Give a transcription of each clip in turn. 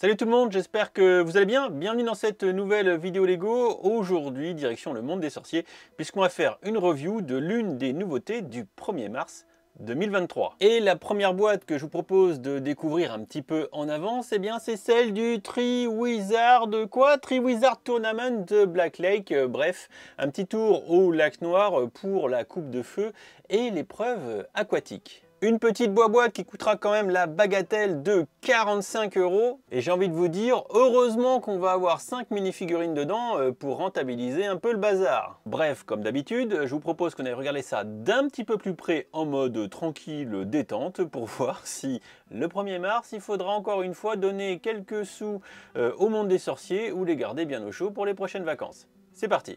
Salut tout le monde, j'espère que vous allez bien. Bienvenue dans cette nouvelle vidéo Lego. Aujourd'hui, direction le monde des sorciers, puisqu'on va faire une review de l'une des nouveautés du 1er mars 2023. Et la première boîte que je vous propose de découvrir un petit peu en avance, eh bien c'est celle du Tree Wizard quoi Tree Wizard Tournament de Black Lake. Euh, bref, un petit tour au lac noir pour la coupe de feu et l'épreuve aquatique. Une petite boîte qui coûtera quand même la bagatelle de 45 euros. Et j'ai envie de vous dire, heureusement qu'on va avoir 5 mini-figurines dedans euh, pour rentabiliser un peu le bazar. Bref, comme d'habitude, je vous propose qu'on aille regarder ça d'un petit peu plus près en mode tranquille, détente, pour voir si le 1er mars, il faudra encore une fois donner quelques sous euh, au monde des sorciers ou les garder bien au chaud pour les prochaines vacances. C'est parti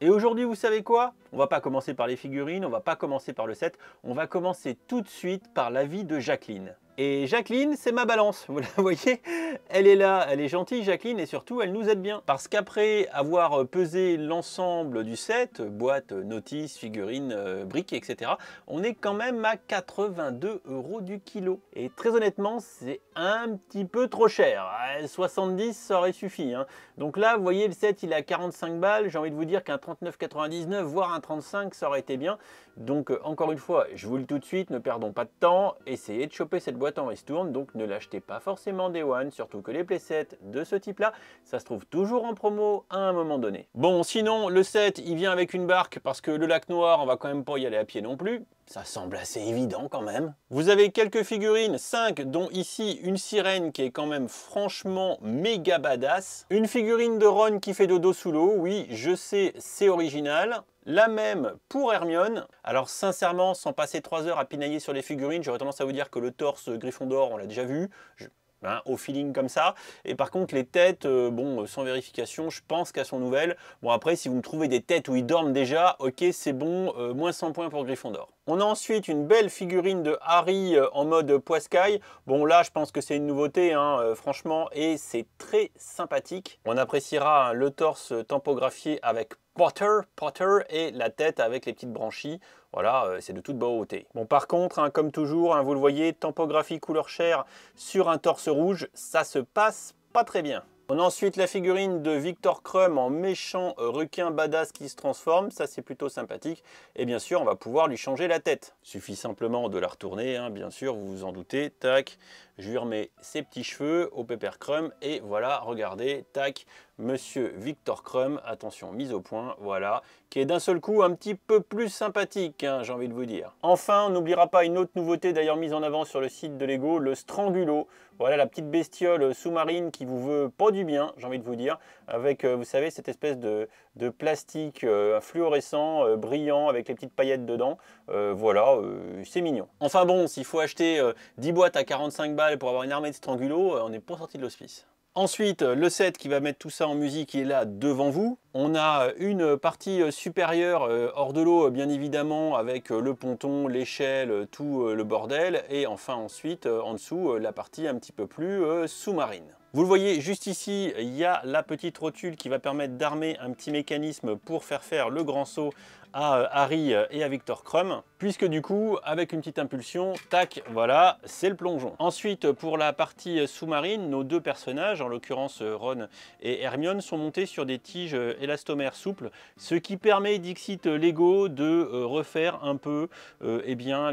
Et aujourd'hui, vous savez quoi On va pas commencer par les figurines, on va pas commencer par le set, on va commencer tout de suite par l'avis de Jacqueline. Et Jacqueline, c'est ma balance, vous la voyez Elle est là, elle est gentille Jacqueline, et surtout elle nous aide bien. Parce qu'après avoir pesé l'ensemble du set, boîte, notice, figurine, euh, briques, etc., on est quand même à 82 euros du kilo. Et très honnêtement, c'est un petit peu trop cher. 70, ça aurait suffi. Hein. Donc là, vous voyez, le set, il a 45 balles. J'ai envie de vous dire qu'un 39,99, voire un 35, ça aurait été bien. Donc euh, encore une fois, je vous le dis tout de suite, ne perdons pas de temps, essayez de choper cette boîte en donc ne l'achetez pas forcément des One, surtout que les playsets de ce type-là, ça se trouve toujours en promo à un moment donné. Bon, sinon, le set, il vient avec une barque parce que le lac noir, on va quand même pas y aller à pied non plus. Ça semble assez évident quand même. Vous avez quelques figurines, 5, dont ici une sirène qui est quand même franchement méga badass. Une figurine de Ron qui fait dos sous l'eau, oui, je sais, c'est original. La même pour Hermione. Alors sincèrement, sans passer 3 heures à pinailler sur les figurines, j'aurais tendance à vous dire que le torse Gryffondor, on l'a déjà vu. Hein, au feeling comme ça. Et par contre, les têtes, euh, bon, euh, sans vérification, je pense qu'elles sont nouvelles. Bon, après, si vous me trouvez des têtes où ils dorment déjà, ok, c'est bon, euh, moins 100 points pour Gryffondor. On a ensuite une belle figurine de Harry euh, en mode poiscaille. Bon là je pense que c'est une nouveauté hein, euh, franchement et c'est très sympathique. On appréciera hein, le torse tampographié avec Potter, Potter et la tête avec les petites branchies. Voilà, euh, c'est de toute beauté. Bon, par contre, hein, comme toujours, vous le voyez, tampographie couleur chair sur un torse rouge, ça se passe pas très bien. On a ensuite la figurine de Victor Crum en méchant euh, requin badass qui se transforme, ça c'est plutôt sympathique. Et bien sûr, on va pouvoir lui changer la tête. Il suffit simplement de la retourner, hein, bien sûr, vous vous en doutez, tac, je lui remets ses petits cheveux au Pepper Crumb et voilà, regardez, tac, Monsieur Victor Crumb, attention, mise au point, voilà, qui est d'un seul coup un petit peu plus sympathique, hein, j'ai envie de vous dire. Enfin, on n'oubliera pas une autre nouveauté d'ailleurs mise en avant sur le site de Lego, le Strangulo. Voilà la petite bestiole sous-marine qui vous veut pas du bien, j'ai envie de vous dire, avec, euh, vous savez, cette espèce de, plastique euh, fluorescent, euh, brillant, avec les petites paillettes dedans. voilà, c'est mignon. Enfin bon, s'il faut acheter 10 boîtes à 45 balles, pour avoir une armée de strangulots, euh, on n'est pas sorti de l'hospice. Ensuite, euh, le set qui va mettre tout ça en musique, est là devant vous. On a euh, une partie supérieure hors de l'eau, bien évidemment, avec le ponton, l'échelle, tout le bordel. Et enfin, ensuite, en dessous, la partie un petit peu plus sous-marine. Vous le voyez juste ici, il y a la petite rotule qui va permettre d'armer un petit mécanisme pour faire faire le grand saut à euh, Harry euh, et à Victor Crum, puisque du coup, avec une petite impulsion, tac, voilà, c'est le plongeon. Ensuite, pour la partie euh, sous-marine, nos deux personnages, en l'occurrence Ron et Hermione, sont montés sur des tiges élastomères souples, ce qui permet Dixit Lego de refaire un peu euh, eh bien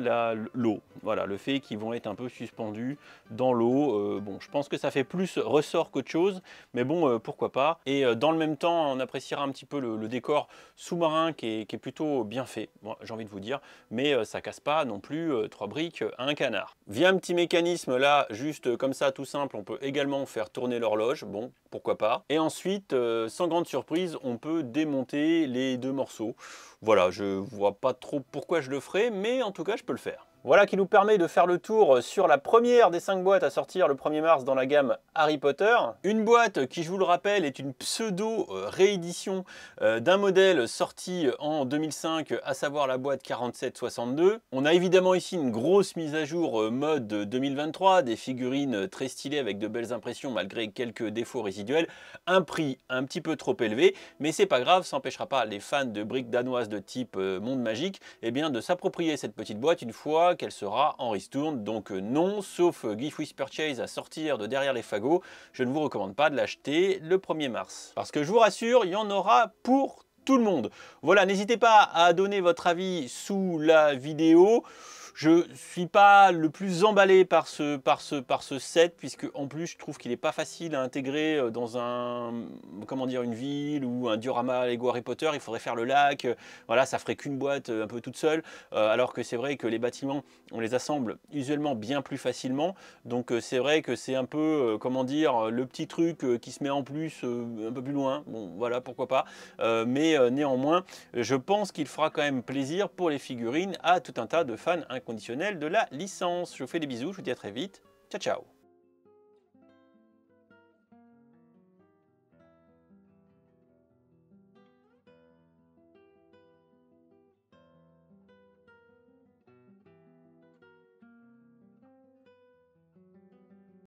l'eau. Voilà, le fait qu'ils vont être un peu suspendus dans l'eau, bon, je pense que ça fait plus ressort qu'autre chose, mais bon, pourquoi pas. Et dans le même temps, on appréciera un petit peu le, décor sous-marin qui est plutôt bien fait, moi j'ai envie de vous dire, mais euh, ça casse pas non plus euh, trois briques euh, un canard. Via un petit mécanisme là, juste comme ça, tout simple, on peut également faire tourner l'horloge, bon, pourquoi pas. Et ensuite, sans grande surprise, on peut démonter les deux morceaux. Voilà, je vois pas trop pourquoi je le ferai, mais en tout cas, je peux le faire. Voilà qui nous permet de faire le tour sur la première des cinq boîtes à sortir le 1er mars dans la gamme Harry Potter. Une boîte qui, je vous le rappelle, est une pseudo-réédition euh, euh, d'un modèle sorti en 2005, à savoir la boîte 4762. On a évidemment ici une grosse mise à jour euh, mode 2023, des figurines très stylées avec de belles impressions malgré quelques défauts résiduels, un prix un petit peu trop élevé, mais c'est pas grave, ça n'empêchera pas les fans de briques danoises de type monde magique eh bien, de s'approprier cette petite boîte une fois qu'elle sera en ristourne. Donc euh, non, sauf euh, gif whisper chase à sortir de derrière les fagots, je ne vous recommande pas de l'acheter le 1er mars. Parce que je vous rassure, il y en aura pour tout le monde. Voilà, n'hésitez pas à donner votre avis sous la vidéo. Je suis pas le plus emballé par ce, set, puisque en plus je trouve qu'il n'est pas facile à intégrer euh, dans un, comment dire, une ville ou un diorama Lego Harry Potter. Il faudrait faire le lac, euh, voilà, ça ferait qu'une boîte euh, un peu toute seule, alors que c'est vrai que les bâtiments, on les assemble usuellement bien plus facilement. Donc c'est vrai que c'est un peu, comment dire, le petit truc qui se met en plus un peu plus loin. Bon, voilà, pourquoi pas. mais néanmoins, je pense qu'il fera quand même plaisir pour les figurines à tout un tas de fans incroyables conditionnel de la licence. Je vous fais des bisous, je vous dis à très vite. Ciao, ciao